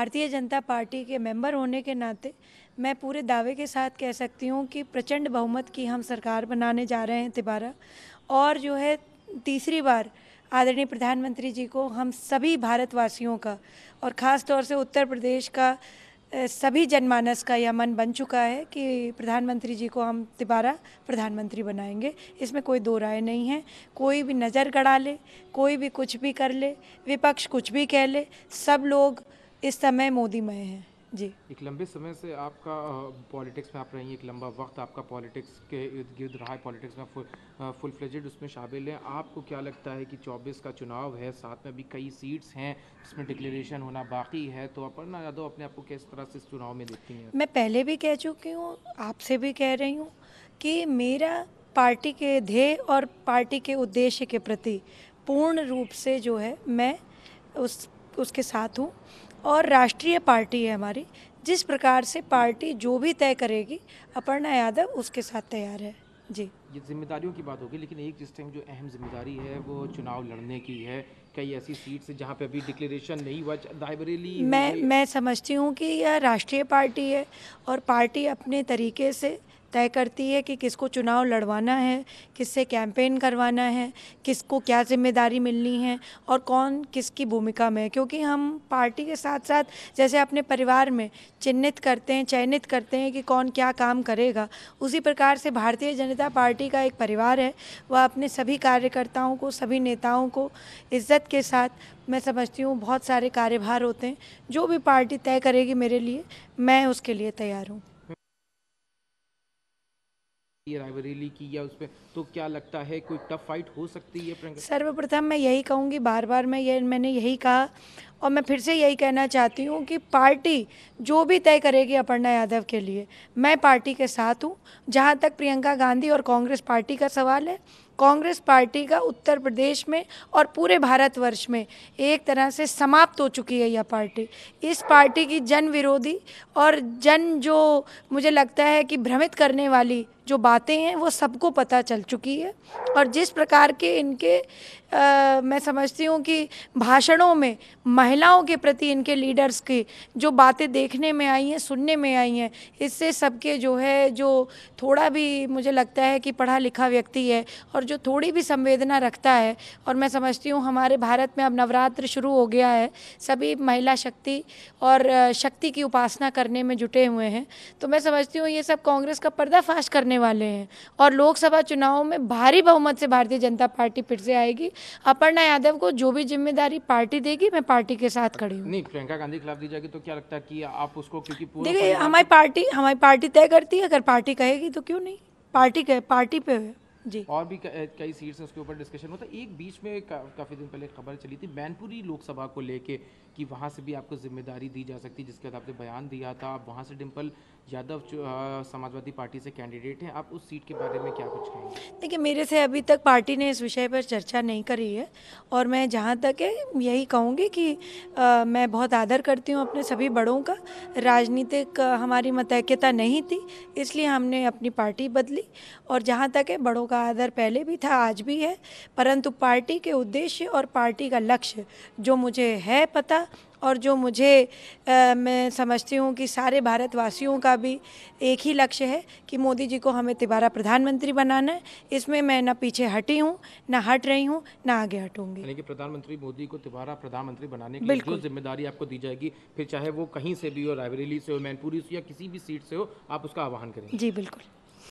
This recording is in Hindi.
भारतीय जनता पार्टी के मेंबर होने के नाते मैं पूरे दावे के साथ कह सकती हूँ कि प्रचंड बहुमत की हम सरकार बनाने जा रहे हैं तिबारा और जो है तीसरी बार आदरणीय प्रधानमंत्री जी को हम सभी भारतवासियों का और ख़ास तौर से उत्तर प्रदेश का सभी जनमानस का यह मन बन चुका है कि प्रधानमंत्री जी को हम दोबारा प्रधानमंत्री बनाएंगे इसमें कोई दो राय नहीं है कोई भी नज़र गड़ा ले कोई भी कुछ भी कर ले विपक्ष कुछ भी कह ले सब लोग इस समय मोदीमय है जी एक लंबे समय से आपका पॉलिटिक्स में आप रही एक लंबा वक्त आपका पॉलिटिक्स के इर्द गिर्द रहा है पॉलिटिक्स में फुल फुल फ्लेजेड उसमें शामिल हैं आपको क्या लगता है कि 24 का चुनाव है साथ में भी कई सीट्स हैं जिसमें डिक्लेरेशन होना बाकी है तो अपर्णा यादव अपने आप को किस तरह से इस चुनाव में देखती हैं मैं पहले भी कह चुकी हूँ आपसे भी कह रही हूँ कि मेरा पार्टी के ध्येय और पार्टी के उद्देश्य के प्रति पूर्ण रूप से जो है मैं उस उसके साथ हूँ और राष्ट्रीय पार्टी है हमारी जिस प्रकार से पार्टी जो भी तय करेगी अपर्णा यादव उसके साथ तैयार है जी ये जिम्मेदारियों की बात होगी लेकिन एक जिस टाइम जो अहम जिम्मेदारी है वो चुनाव लड़ने की है कई ऐसी से जहाँ पे अभी डिक्लेरेशन नहीं हुआ दायबरेली मैं मैं समझती हूँ कि यह राष्ट्रीय पार्टी है और पार्टी अपने तरीके से तय करती है कि किसको चुनाव लड़वाना है किससे कैंपेन करवाना है किसको क्या जिम्मेदारी मिलनी है और कौन किसकी भूमिका में है क्योंकि हम पार्टी के साथ साथ जैसे अपने परिवार में चिन्हित करते हैं चयनित करते हैं कि कौन क्या काम करेगा उसी प्रकार से भारतीय जनता पार्टी का एक परिवार है वह अपने सभी कार्यकर्ताओं को सभी नेताओं को इज्जत के साथ मैं समझती हूँ बहुत सारे कार्यभार होते हैं जो भी पार्टी तय करेगी मेरे लिए मैं उसके लिए तैयार हूँ रायबरेली है की या उस पर तो क्या लगता है कोई टफ फाइट हो सकती है सर्वप्रथम मैं यही कहूँगी बार बार मैं ये मैंने यही कहा और मैं फिर से यही कहना चाहती हूँ कि पार्टी जो भी तय करेगी अपर्णा यादव के लिए मैं पार्टी के साथ हूँ जहाँ तक प्रियंका गांधी और कांग्रेस पार्टी का सवाल है कांग्रेस पार्टी का उत्तर प्रदेश में और पूरे भारतवर्ष में एक तरह से समाप्त हो चुकी है यह पार्टी इस पार्टी की जन विरोधी और जन जो मुझे लगता है कि भ्रमित करने वाली जो बातें हैं वो सबको पता चल चुकी है और जिस प्रकार के इनके आ, मैं समझती हूँ कि भाषणों में मह महिलाओं के प्रति इनके लीडर्स की जो बातें देखने में आई हैं सुनने में आई हैं इससे सबके जो है जो थोड़ा भी मुझे लगता है कि पढ़ा लिखा व्यक्ति है और जो थोड़ी भी संवेदना रखता है और मैं समझती हूँ हमारे भारत में अब नवरात्र शुरू हो गया है सभी महिला शक्ति और शक्ति की उपासना करने में जुटे हुए हैं तो मैं समझती हूँ ये सब कांग्रेस का पर्दाफाश करने वाले हैं और लोकसभा चुनाव में भारी बहुमत से भारतीय जनता पार्टी फिर से आएगी अपर्णा यादव को जो भी जिम्मेदारी पार्टी देगी मैं पार्टी के साथ खड़ी हूँ नहीं प्रियंका गांधी खिलाफ दी जाएगी तो क्या लगता है कि आप उसको क्योंकि देखिए हमारी पार्टी हमारी पार्टी तय करती है अगर पार्टी कहेगी तो क्यों नहीं पार्टी कहे पार्टी पे जी और भी कई सीट्स हैं उसके ऊपर डिस्कशन होता है एक बीच में का, काफ़ी दिन पहले खबर चली थी मैनपुरी लोकसभा को लेके कि वहाँ से भी आपको जिम्मेदारी दी जा सकती है जिसके बाद आपने बयान दिया था आप वहाँ से डिम्पल यादव समाजवादी पार्टी से कैंडिडेट हैं आप उस सीट के बारे में क्या कुछ कहेंगे देखिए मेरे से अभी तक पार्टी ने इस विषय पर चर्चा नहीं करी है और मैं जहाँ तक है यही कहूँगी कि आ, मैं बहुत आदर करती हूँ अपने सभी बड़ों का राजनीतिक हमारी मतैक्यता नहीं थी इसलिए हमने अपनी पार्टी बदली और जहाँ तक है बड़ों का आदर पहले भी था आज भी है परंतु पार्टी के उद्देश्य और पार्टी का लक्ष्य जो मुझे है पता और जो मुझे आ, मैं समझती हूँ कि सारे भारतवासियों का भी एक ही लक्ष्य है कि मोदी जी को हमें तिबारा प्रधानमंत्री बनाना है इसमें मैं ना पीछे हटी हूँ ना हट रही हूँ ना आगे हटूंगी यानी कि प्रधानमंत्री मोदी को तिबारा प्रधानमंत्री बनाने की जो जिम्मेदारी आपको दी जाएगी फिर चाहे वो कहीं से भी हो रायबरेली से हो मैनपुरी से या किसी भी सीट से हो आप उसका आह्वान करें जी बिल्कुल